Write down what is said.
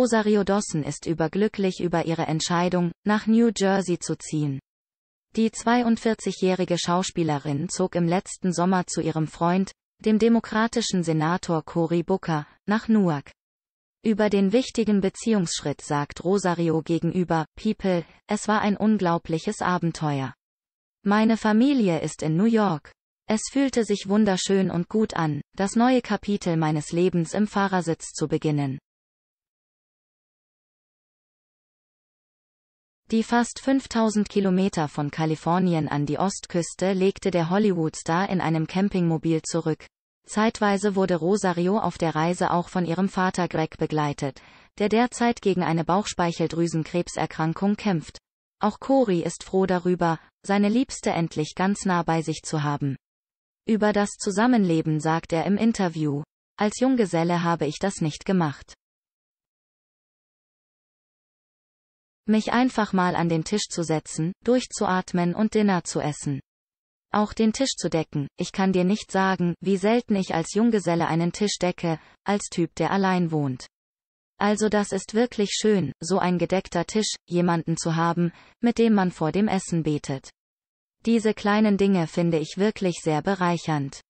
Rosario Dawson ist überglücklich über ihre Entscheidung, nach New Jersey zu ziehen. Die 42-jährige Schauspielerin zog im letzten Sommer zu ihrem Freund, dem demokratischen Senator Cory Booker, nach Newark. Über den wichtigen Beziehungsschritt sagt Rosario gegenüber People, es war ein unglaubliches Abenteuer. Meine Familie ist in New York. Es fühlte sich wunderschön und gut an, das neue Kapitel meines Lebens im Fahrersitz zu beginnen. Die fast 5000 Kilometer von Kalifornien an die Ostküste legte der Hollywood-Star in einem Campingmobil zurück. Zeitweise wurde Rosario auf der Reise auch von ihrem Vater Greg begleitet, der derzeit gegen eine Bauchspeicheldrüsenkrebserkrankung kämpft. Auch Cory ist froh darüber, seine Liebste endlich ganz nah bei sich zu haben. Über das Zusammenleben sagt er im Interview. Als Junggeselle habe ich das nicht gemacht. mich einfach mal an den Tisch zu setzen, durchzuatmen und Dinner zu essen. Auch den Tisch zu decken, ich kann dir nicht sagen, wie selten ich als Junggeselle einen Tisch decke, als Typ, der allein wohnt. Also das ist wirklich schön, so ein gedeckter Tisch, jemanden zu haben, mit dem man vor dem Essen betet. Diese kleinen Dinge finde ich wirklich sehr bereichernd.